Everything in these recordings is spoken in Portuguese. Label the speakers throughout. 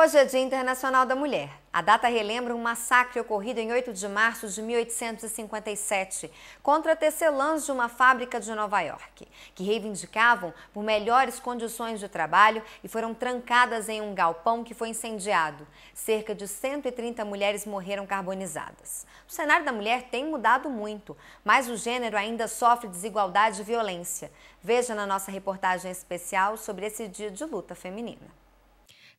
Speaker 1: Hoje é Dia Internacional da Mulher. A data relembra um massacre ocorrido em 8 de março de 1857 contra tecelãs de uma fábrica de Nova York, que reivindicavam por melhores condições de trabalho e foram trancadas em um galpão que foi incendiado. Cerca de 130 mulheres morreram carbonizadas. O cenário da mulher tem mudado muito, mas o gênero ainda sofre desigualdade e violência. Veja na nossa reportagem especial sobre esse dia de luta feminina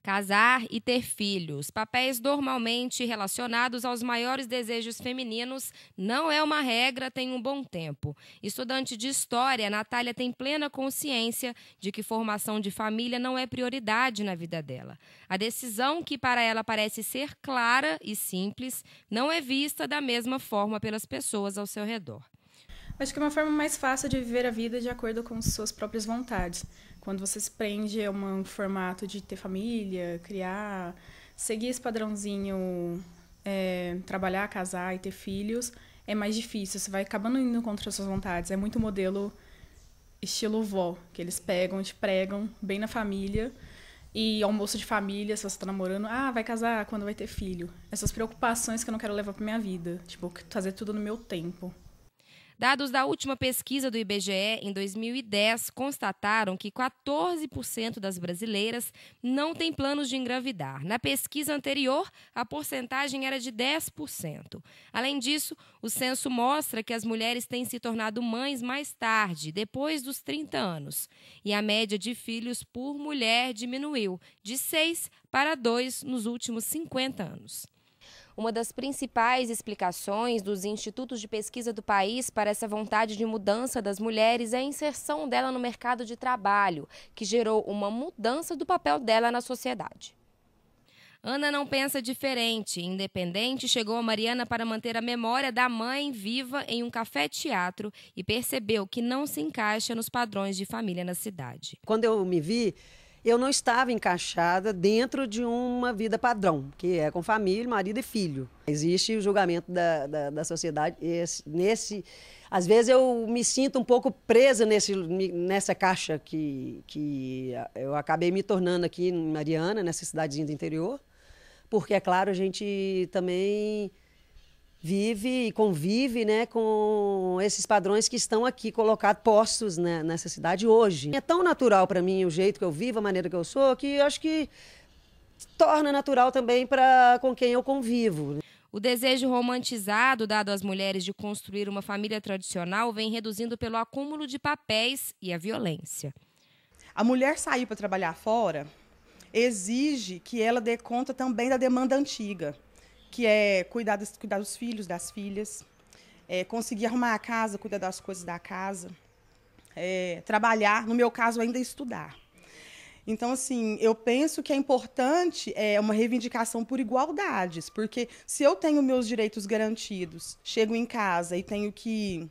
Speaker 1: casar e ter filhos, papéis normalmente relacionados aos maiores desejos femininos, não é uma regra, tem um bom tempo. Estudante de história, Natália tem plena consciência de que formação de família não é prioridade na vida dela. A decisão, que para ela parece ser clara e simples, não é vista da mesma forma pelas pessoas ao seu redor.
Speaker 2: Acho que é uma forma mais fácil de viver a vida de acordo com suas próprias vontades. Quando você se prende a um formato de ter família, criar, seguir esse padrãozinho, é, trabalhar, casar e ter filhos, é mais difícil. Você vai acabando indo contra as suas vontades. É muito modelo estilo vó, que eles pegam, te pregam bem na família. E almoço de família, se você tá namorando, ah, vai casar, quando vai ter filho? Essas preocupações que eu não quero levar pra minha vida. Tipo, fazer tudo no meu tempo. Dados da última pesquisa do IBGE em
Speaker 1: 2010 constataram que 14% das brasileiras não têm planos de engravidar. Na pesquisa anterior, a porcentagem era de 10%. Além disso, o censo mostra que as mulheres têm se tornado mães mais tarde, depois dos 30 anos, e a média de filhos por mulher diminuiu de 6 para 2 nos últimos 50 anos. Uma das principais explicações dos institutos de pesquisa do país para essa vontade de mudança das mulheres é a inserção dela no mercado de trabalho, que gerou uma mudança do papel dela na sociedade. Ana não pensa diferente. Independente, chegou a Mariana para manter a memória da mãe viva em um café-teatro e percebeu que não se encaixa nos padrões de família na cidade.
Speaker 3: Quando eu me vi, eu não estava encaixada dentro de uma vida padrão, que é com família, marido e filho. Existe o julgamento da, da, da sociedade esse, nesse. Às vezes eu me sinto um pouco presa nesse, nessa caixa que, que eu acabei me tornando aqui em Mariana, nessa cidadezinha do interior, porque, é claro, a gente também vive e convive né, com esses padrões que estão aqui colocados, postos né, nessa cidade hoje. É tão natural para mim o jeito que eu vivo, a maneira que eu sou, que acho que torna natural também para com quem eu convivo. O desejo
Speaker 1: romantizado dado às mulheres de construir uma família tradicional vem reduzindo pelo acúmulo de papéis
Speaker 3: e a violência. A mulher sair para trabalhar fora exige que ela dê conta também da demanda antiga que é cuidar dos, cuidar dos filhos, das filhas, é, conseguir arrumar a casa, cuidar das coisas da casa, é, trabalhar, no meu caso, ainda estudar. Então, assim, eu penso que é importante é, uma reivindicação por igualdades, porque se eu tenho meus direitos garantidos, chego em casa e tenho que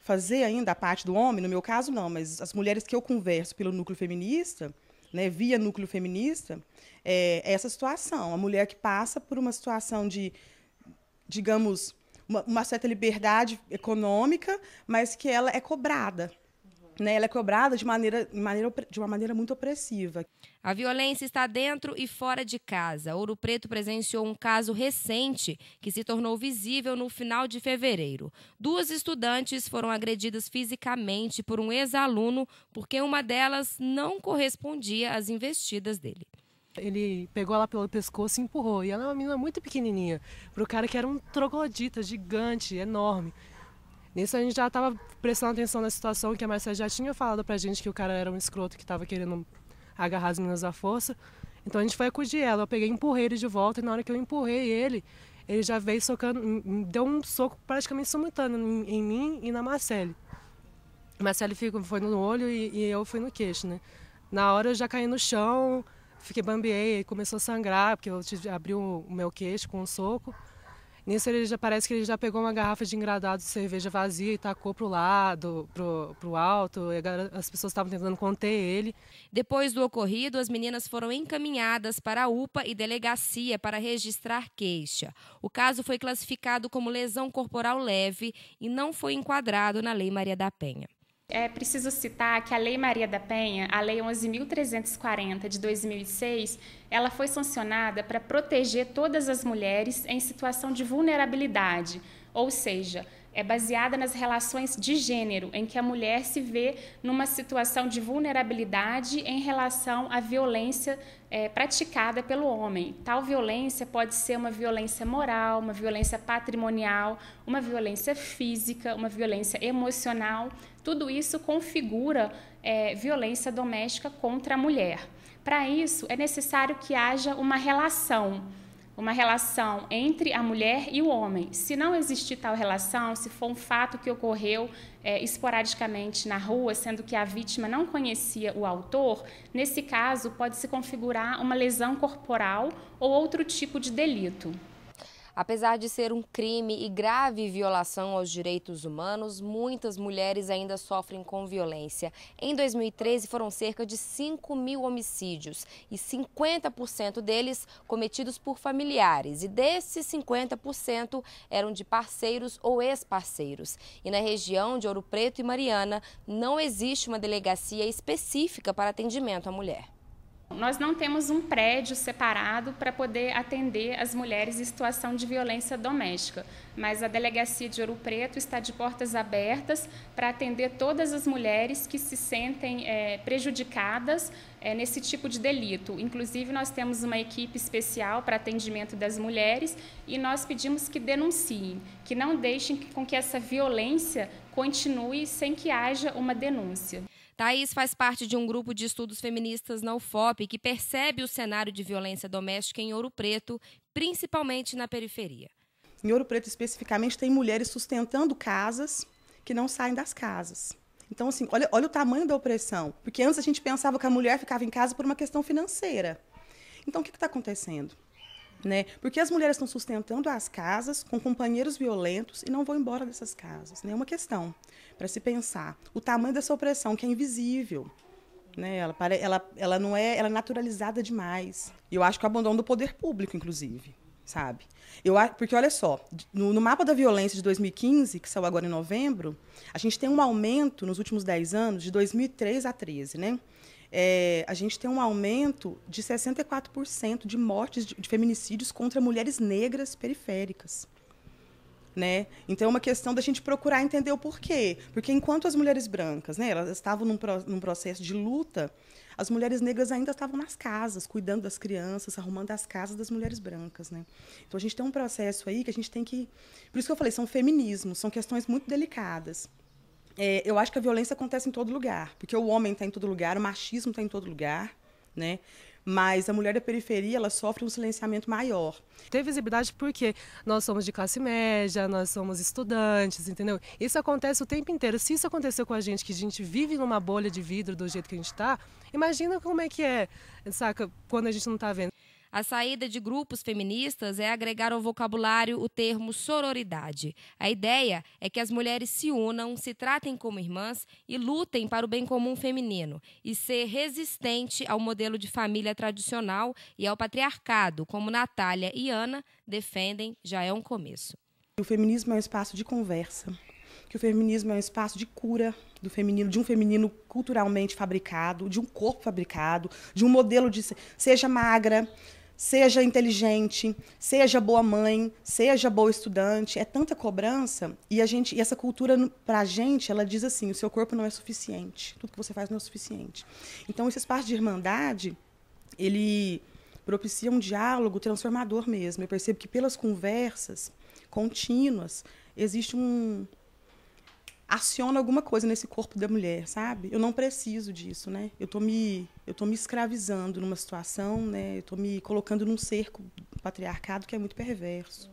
Speaker 3: fazer ainda a parte do homem, no meu caso não, mas as mulheres que eu converso pelo núcleo feminista, né, via núcleo feminista, é, é essa situação. A mulher que passa por uma situação de, digamos, uma, uma certa liberdade econômica, mas que ela é cobrada né, ela é cobrada de, maneira, maneira, de uma maneira muito opressiva. A violência está
Speaker 1: dentro e fora de casa. Ouro Preto presenciou um caso recente que se tornou visível no final de fevereiro. Duas estudantes foram agredidas fisicamente por um ex-aluno porque uma delas não correspondia às investidas dele.
Speaker 3: Ele pegou ela pelo pescoço e empurrou. E ela é uma menina muito pequenininha. Para o cara que era um troglodita gigante, enorme. Nisso a gente já estava prestando atenção na situação que a Marcela já tinha falado pra gente que o cara era um escroto que estava querendo agarrar as meninas à força. Então a gente foi acudir ela. Eu peguei, empurrei ele de volta e na hora que eu empurrei ele, ele já veio socando, deu um soco praticamente simultâneo em, em mim e na Marcele. Marcele foi no olho e, e, eu fui no queixo, né? Na hora eu já caí no chão, fiquei bambeei, começou a sangrar, porque eu abri o, o meu queixo com um soco. Nisso ele já parece que ele já pegou uma garrafa de engradado de cerveja vazia e tacou pro lado, pro, pro
Speaker 1: alto. as pessoas estavam tentando conter ele. Depois do ocorrido, as meninas foram encaminhadas para a UPA e delegacia para registrar queixa. O caso foi classificado
Speaker 2: como lesão corporal leve e não foi enquadrado na Lei Maria da Penha é preciso citar que a Lei Maria da Penha, a Lei 11.340 de 2006, ela foi sancionada para proteger todas as mulheres em situação de vulnerabilidade, ou seja, é baseada nas relações de gênero, em que a mulher se vê numa situação de vulnerabilidade em relação à violência é, praticada pelo homem. Tal violência pode ser uma violência moral, uma violência patrimonial, uma violência física, uma violência emocional. Tudo isso configura é, violência doméstica contra a mulher. Para isso, é necessário que haja uma relação uma relação entre a mulher e o homem. Se não existir tal relação, se for um fato que ocorreu é, esporadicamente na rua, sendo que a vítima não conhecia o autor, nesse caso pode se configurar uma lesão corporal ou outro tipo de delito. Apesar de ser um
Speaker 1: crime e grave violação aos direitos humanos, muitas mulheres ainda sofrem com violência. Em 2013, foram cerca de 5 mil homicídios e 50% deles cometidos por familiares. E desses 50% eram de parceiros ou ex-parceiros. E na região de Ouro Preto e Mariana, não
Speaker 2: existe uma delegacia específica para atendimento à mulher. Nós não temos um prédio separado para poder atender as mulheres em situação de violência doméstica, mas a Delegacia de Ouro Preto está de portas abertas para atender todas as mulheres que se sentem é, prejudicadas é, nesse tipo de delito. Inclusive, nós temos uma equipe especial para atendimento das mulheres e nós pedimos que denunciem, que não deixem com que essa violência continue sem que haja uma denúncia. Thaís faz parte de um grupo de estudos feministas na UFOP que percebe o
Speaker 1: cenário de violência doméstica em Ouro Preto, principalmente na periferia.
Speaker 3: Em Ouro Preto, especificamente, tem mulheres sustentando casas que não saem das casas. Então, assim, olha, olha o tamanho da opressão. Porque antes a gente pensava que a mulher ficava em casa por uma questão financeira. Então, o que está acontecendo? né? Porque as mulheres estão sustentando as casas com companheiros violentos e não vão embora dessas casas. Né? É uma questão para se pensar. O tamanho dessa opressão, que é invisível. Né? Ela, ela, ela não é, ela é naturalizada demais. E eu acho que o abandono do poder público, inclusive, sabe? Eu, porque, olha só, no, no mapa da violência de 2015, que saiu agora em novembro, a gente tem um aumento nos últimos 10 anos, de 2003 a 13, né? é, a gente tem um aumento de 64% de mortes de, de feminicídios contra mulheres negras periféricas. Né? Então é uma questão da gente procurar entender o porquê. Porque enquanto as mulheres brancas né, elas estavam num, pro, num, processo de luta, as mulheres negras ainda estavam nas casas, cuidando das crianças, arrumando as casas das mulheres brancas. Né? Então a gente tem um processo aí que a gente tem que. Por isso que eu falei, são feminismos, são questões muito delicadas é, eu acho que a violência acontece em todo lugar, porque o homem está em todo lugar, o machismo está em todo lugar, né? Mas a mulher da periferia, ela sofre um silenciamento maior. Tem visibilidade porque nós somos de classe média, nós somos estudantes, entendeu? Isso acontece o tempo inteiro. Se isso aconteceu com a gente, que a gente vive numa bolha de vidro do jeito que a gente está, imagina como é que é, saca, quando a gente
Speaker 1: não está vendo. A saída de grupos feministas é agregar ao vocabulário o termo sororidade. A ideia é que as mulheres se unam, se tratem como irmãs e lutem para o bem comum feminino e ser resistente ao modelo de família tradicional e ao patriarcado, como Natália e Ana defendem, já é um começo.
Speaker 3: O feminismo é um espaço de conversa, que o feminismo é um espaço de cura do feminino, de um feminino culturalmente fabricado, de um corpo fabricado, de um modelo de seja magra, Seja inteligente, seja boa mãe, seja boa estudante. É tanta cobrança e a gente e essa cultura para a gente, ela diz assim, o seu corpo não é suficiente, tudo que você faz não é suficiente. Então esse espaço de irmandade, ele propicia um diálogo transformador mesmo. Eu percebo que pelas conversas contínuas existe um aciona alguma coisa nesse corpo da mulher, sabe? Eu não preciso disso, né? Eu tô me eu tô me escravizando numa situação, né? Eu tô me colocando num cerco patriarcado que é muito perverso.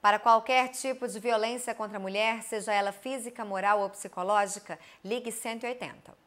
Speaker 1: Para qualquer tipo de violência contra a mulher, seja ela física, moral ou psicológica, ligue 180.